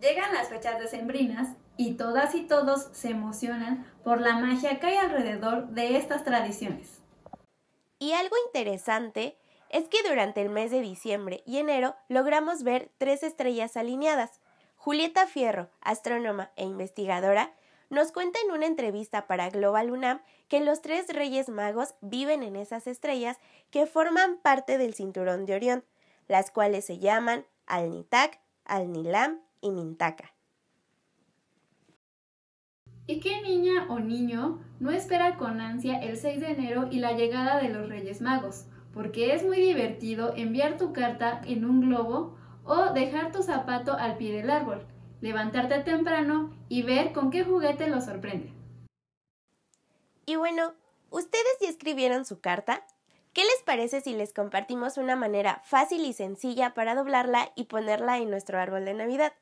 Llegan las fechas decembrinas y todas y todos se emocionan por la magia que hay alrededor de estas tradiciones. Y algo interesante es que durante el mes de diciembre y enero logramos ver tres estrellas alineadas. Julieta Fierro, astrónoma e investigadora, nos cuenta en una entrevista para Global UNAM que los tres reyes magos viven en esas estrellas que forman parte del cinturón de Orión, las cuales se llaman Alnitak, Alnilam y Mintaka. ¿Y qué niña o niño no espera con ansia el 6 de enero y la llegada de los Reyes Magos? Porque es muy divertido enviar tu carta en un globo o dejar tu zapato al pie del árbol, levantarte temprano y ver con qué juguete lo sorprende. Y bueno, ¿ustedes ya escribieron su carta? ¿Qué les parece si les compartimos una manera fácil y sencilla para doblarla y ponerla en nuestro árbol de Navidad?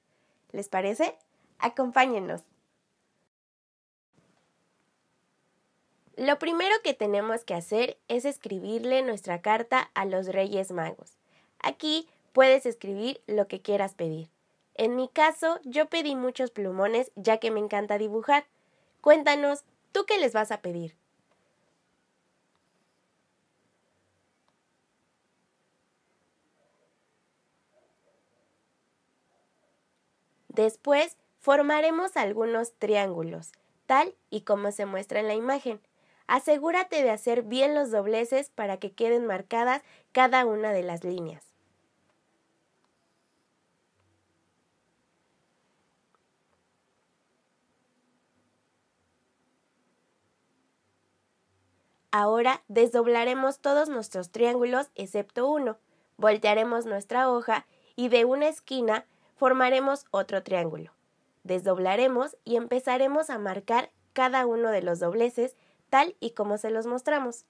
¿Les parece? Acompáñenos. Lo primero que tenemos que hacer es escribirle nuestra carta a los Reyes Magos. Aquí puedes escribir lo que quieras pedir. En mi caso, yo pedí muchos plumones ya que me encanta dibujar. Cuéntanos, ¿tú qué les vas a pedir? Después formaremos algunos triángulos, tal y como se muestra en la imagen. Asegúrate de hacer bien los dobleces para que queden marcadas cada una de las líneas. Ahora desdoblaremos todos nuestros triángulos excepto uno. Voltearemos nuestra hoja y de una esquina formaremos otro triángulo. Desdoblaremos y empezaremos a marcar cada uno de los dobleces tal y como se los mostramos.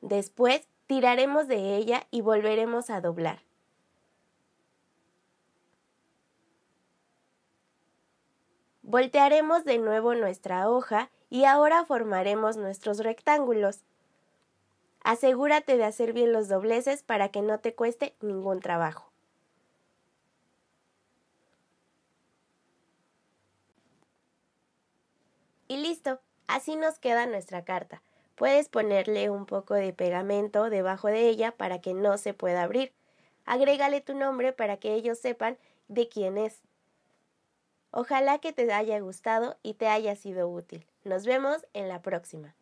Después tiraremos de ella y volveremos a doblar. Voltearemos de nuevo nuestra hoja y ahora formaremos nuestros rectángulos. Asegúrate de hacer bien los dobleces para que no te cueste ningún trabajo. Y listo, así nos queda nuestra carta. Puedes ponerle un poco de pegamento debajo de ella para que no se pueda abrir. Agrégale tu nombre para que ellos sepan de quién es. Ojalá que te haya gustado y te haya sido útil. Nos vemos en la próxima.